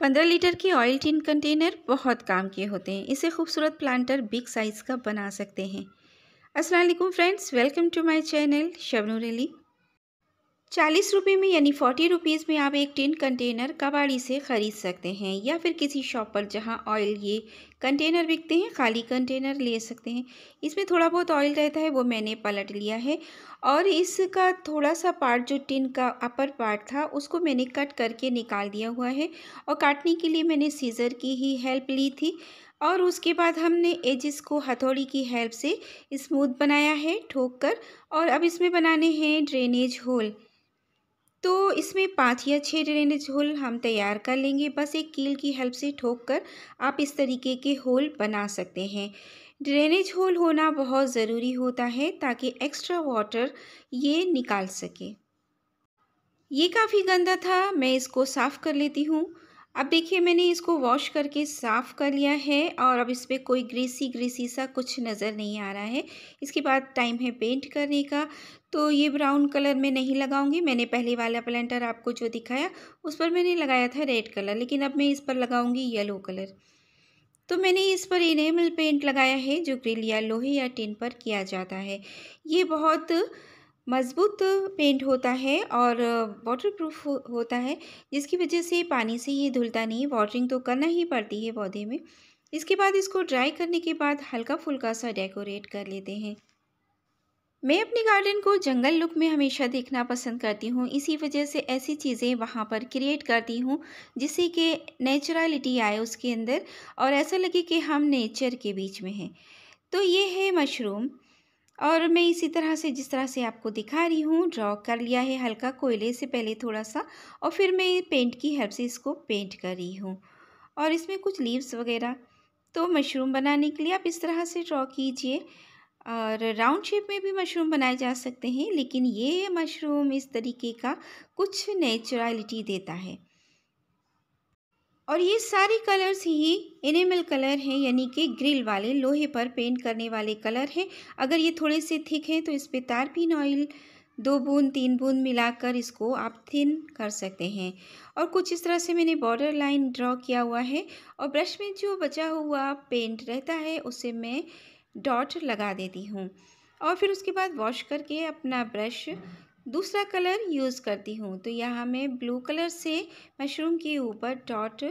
पंद्रह लीटर की oil tin container बहुत काम के होते हैं इसे खूबसूरत प्लांटर बिग साइज़ का बना सकते हैं अस्सलाम वालेकुम friends welcome to my channel Shabnoor Ali चालीस रुपये में यानी फोर्टी रुपीज़ में आप एक टिन कंटेनर कबाड़ी से ख़रीद सकते हैं या फिर किसी शॉप पर जहां ऑयल ये कंटेनर बिकते हैं खाली कंटेनर ले सकते हैं इसमें थोड़ा बहुत ऑयल रहता है वो मैंने पलट लिया है और इसका थोड़ा सा पार्ट जो टिन का अपर पार्ट था उसको मैंने कट करके निकाल दिया हुआ है और काटने के लिए मैंने सीज़र की ही हेल्प ली थी और उसके बाद हमने एजिस को हथौड़ी की हेल्प से स्मूथ बनाया है ठोक कर और अब इसमें बनाने हैं ड्रेनेज होल तो इसमें पाँच या छः ड्रेनेज होल हम तैयार कर लेंगे बस एक कील की हेल्प से ठोक कर आप इस तरीके के होल बना सकते हैं ड्रेनेज होल होना बहुत ज़रूरी होता है ताकि एक्स्ट्रा वाटर ये निकाल सके ये काफ़ी गंदा था मैं इसको साफ़ कर लेती हूँ अब देखिए मैंने इसको वॉश करके साफ़ कर लिया है और अब इस पर कोई ग्रीसी ग्रीसी सा कुछ नज़र नहीं आ रहा है इसके बाद टाइम है पेंट करने का तो ये ब्राउन कलर में नहीं लगाऊंगी मैंने पहले वाला प्लेंटर आपको जो दिखाया उस पर मैंने लगाया था रेड कलर लेकिन अब मैं इस पर लगाऊंगी येलो कलर तो मैंने इस पर इनेमल पेंट लगाया है जो ग्रिल या लोहे या टिन पर किया जाता है ये बहुत मज़बूत पेंट होता है और वाटर प्रूफ होता है जिसकी वजह से पानी से ये धुलता नहीं वाटरिंग तो करना ही पड़ती है पौधे में इसके बाद इसको ड्राई करने के बाद हल्का फुल्का सा डेकोरेट कर लेते हैं मैं अपने गार्डन को जंगल लुक में हमेशा देखना पसंद करती हूँ इसी वजह से ऐसी चीज़ें वहाँ पर क्रिएट करती हूँ जिससे कि नेचुरलिटी आए उसके अंदर और ऐसा लगे कि हम नेचर के बीच में हैं तो ये है मशरूम और मैं इसी तरह से जिस तरह से आपको दिखा रही हूँ ड्रॉ कर लिया है हल्का कोयले से पहले थोड़ा सा और फिर मैं पेंट की हेल्प से इसको पेंट कर रही हूँ और इसमें कुछ लीव्स वगैरह तो मशरूम बनाने के लिए आप इस तरह से ड्रॉ कीजिए और राउंड शेप में भी मशरूम बनाए जा सकते हैं लेकिन ये मशरूम इस तरीके का कुछ नेचुरलिटी देता है और ये सारे कलर्स ही इनेमल कलर हैं यानी कि ग्रिल वाले लोहे पर पेंट करने वाले कलर हैं अगर ये थोड़े से थिक हैं तो इस पर तारपीन ऑयल दो बूंद तीन बूंद मिलाकर इसको आप थिन कर सकते हैं और कुछ इस तरह से मैंने बॉर्डर लाइन ड्रॉ किया हुआ है और ब्रश में जो बचा हुआ पेंट रहता है उसे मैं डॉट लगा देती हूँ और फिर उसके बाद वॉश करके अपना ब्रश दूसरा कलर यूज़ करती हूँ तो यहाँ मैं ब्लू कलर से मशरूम के ऊपर डॉट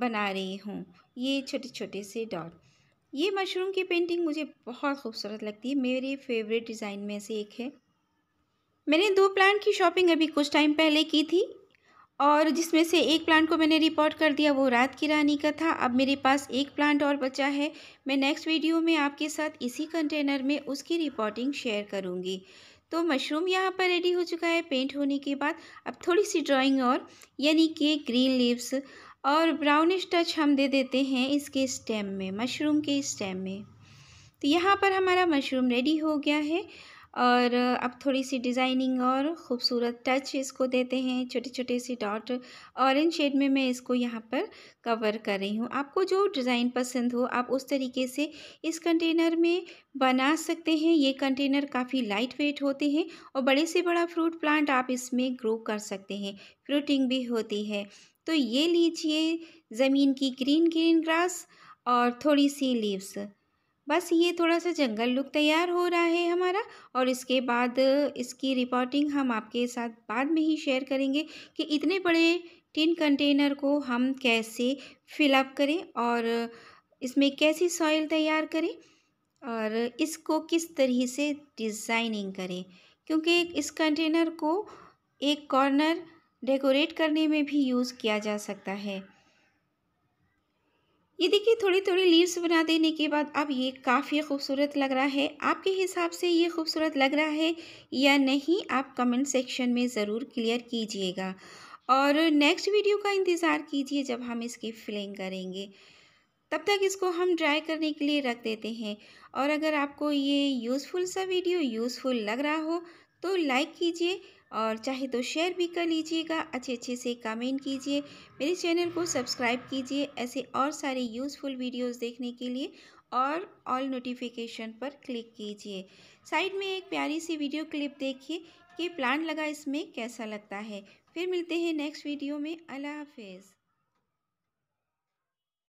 बना रही हूँ ये छोटे छोटे से डॉट ये मशरूम की पेंटिंग मुझे बहुत खूबसूरत लगती है मेरे फेवरेट डिज़ाइन में से एक है मैंने दो प्लांट की शॉपिंग अभी कुछ टाइम पहले की थी और जिसमें से एक प्लांट को मैंने रिपोर्ट कर दिया वो रात की रानी का था अब मेरे पास एक प्लांट और बचा है मैं नेक्स्ट वीडियो में आपके साथ इसी कंटेनर में उसकी रिपोर्टिंग शेयर करूँगी तो मशरूम यहाँ पर रेडी हो चुका है पेंट होने के बाद अब थोड़ी सी ड्राइंग और यानी कि ग्रीन लीव्स और ब्राउनिश टच हम दे देते हैं इसके स्टेम में मशरूम के स्टेम में तो यहाँ पर हमारा मशरूम रेडी हो गया है और अब थोड़ी सी डिज़ाइनिंग और ख़ूबसूरत टच इसको देते हैं छोटे छोटे सी डॉट ऑरेंज शेड में मैं इसको यहाँ पर कवर कर रही हूँ आपको जो डिज़ाइन पसंद हो आप उस तरीके से इस कंटेनर में बना सकते हैं ये कंटेनर काफ़ी लाइट वेट होते हैं और बड़े से बड़ा फ्रूट प्लांट आप इसमें ग्रो कर सकते हैं फ्रूटिंग भी होती है तो ये लीजिए ज़मीन की ग्रीन ग्रीन ग्रास और थोड़ी सी लीव्स बस ये थोड़ा सा जंगल लुक तैयार हो रहा है हमारा और इसके बाद इसकी रिपोर्टिंग हम आपके साथ बाद में ही शेयर करेंगे कि इतने बड़े टिन कंटेनर को हम कैसे फिलअप करें और इसमें कैसी सॉइल तैयार करें और इसको किस तरह से डिज़ाइनिंग करें क्योंकि इस कंटेनर को एक कॉर्नर डेकोरेट करने में भी यूज़ किया जा सकता है ये देखिए थोड़ी थोड़ी लीव्स बना देने के बाद अब ये काफ़ी खूबसूरत लग रहा है आपके हिसाब से ये खूबसूरत लग रहा है या नहीं आप कमेंट सेक्शन में ज़रूर क्लियर कीजिएगा और नेक्स्ट वीडियो का इंतज़ार कीजिए जब हम इसकी फिलिंग करेंगे तब तक इसको हम ड्राई करने के लिए रख देते हैं और अगर आपको ये यूज़फुल सा वीडियो यूज़फुल लग रहा हो तो लाइक कीजिए और चाहे तो शेयर भी कर लीजिएगा अच्छे अच्छे से कमेंट कीजिए मेरे चैनल को सब्सक्राइब कीजिए ऐसे और सारे यूज़फुल वीडियोस देखने के लिए और ऑल नोटिफिकेशन पर क्लिक कीजिए साइड में एक प्यारी सी वीडियो क्लिप देखिए कि प्लांट लगा इसमें कैसा लगता है फिर मिलते हैं नेक्स्ट वीडियो में अल्लाह हाफिज़